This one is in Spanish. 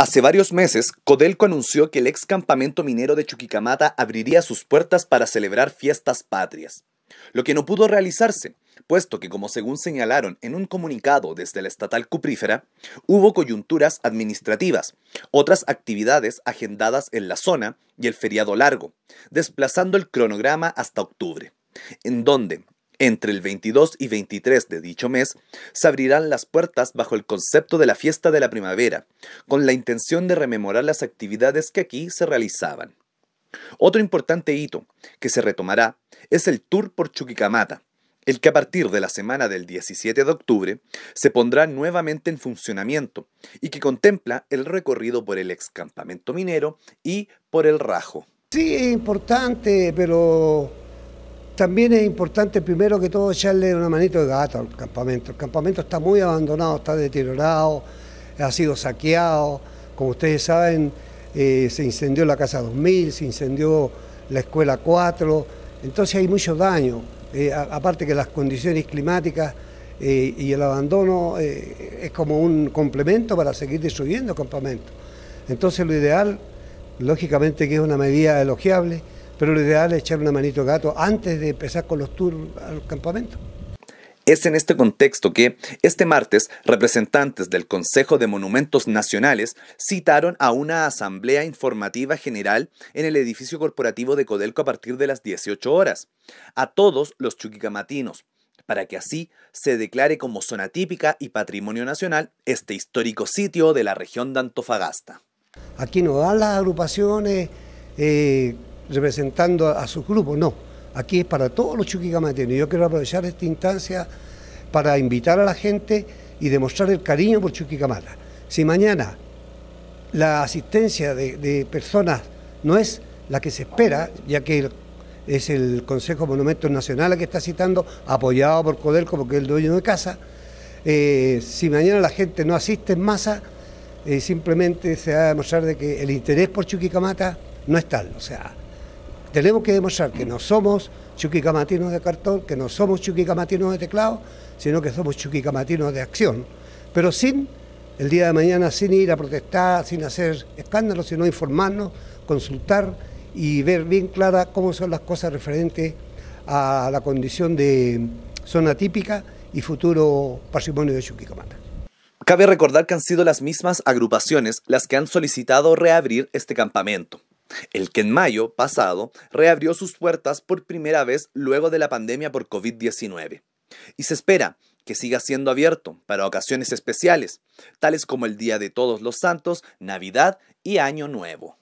Hace varios meses, Codelco anunció que el ex campamento minero de Chuquicamata abriría sus puertas para celebrar fiestas patrias, lo que no pudo realizarse, puesto que, como según señalaron en un comunicado desde la estatal cuprífera, hubo coyunturas administrativas, otras actividades agendadas en la zona y el feriado largo, desplazando el cronograma hasta octubre, en donde entre el 22 y 23 de dicho mes se abrirán las puertas bajo el concepto de la fiesta de la primavera, con la intención de rememorar las actividades que aquí se realizaban. Otro importante hito que se retomará es el tour por Chuquicamata, el que a partir de la semana del 17 de octubre se pondrá nuevamente en funcionamiento y que contempla el recorrido por el excampamento minero y por el Rajo. Sí, es importante, pero también es importante primero que todo echarle una manito de gato al campamento. El campamento está muy abandonado, está deteriorado, ha sido saqueado. Como ustedes saben, eh, se incendió la Casa 2000, se incendió la Escuela 4, entonces hay mucho daño. Eh, aparte que las condiciones climáticas eh, y el abandono es como un complemento para seguir destruyendo el campamento. Entonces lo ideal, lógicamente que es una medida elogiable, pero lo ideal es echar una manito gato antes de empezar con los tours al campamento. Es en este contexto que, este martes, representantes del Consejo de Monumentos Nacionales citaron a una asamblea informativa general en el edificio corporativo de Codelco a partir de las 18 horas, a todos los chuquicamatinos, para que así se declare como zona típica y patrimonio nacional este histórico sitio de la región de Antofagasta. Aquí nos dan las agrupaciones eh, representando a, sus su grupo, no. Aquí es para todos los y Yo quiero aprovechar esta instancia para invitar a la gente y demostrar el cariño por Chuquicamata. Si mañana la asistencia de, personas no es la que se espera, ya que es el Consejo Monumentos Nacional a que está citando, apoyado por Codelco porque es el dueño de casa, eh, si mañana la gente no asiste en masa, eh, simplemente se va a demostrar de que el interés por Chuquicamata no es tal. O sea, tenemos que demostrar que no somos chuquicamatinos de cartón, que no somos chuquicamatinos de teclado, sino que somos chuquicamatinos de acción, pero sin el día de mañana, sin ir a protestar, sin hacer escándalos, sino informarnos, consultar y ver bien clara cómo son las cosas referentes a la condición de zona típica y futuro patrimonio de Chuquicamata. Cabe recordar que han sido las mismas agrupaciones las que han solicitado reabrir este campamento el que en mayo pasado reabrió sus puertas por primera vez luego de la pandemia por COVID-19. Y se espera que siga siendo abierto para ocasiones especiales, tales como el Día de Todos los Santos, Navidad y Año Nuevo.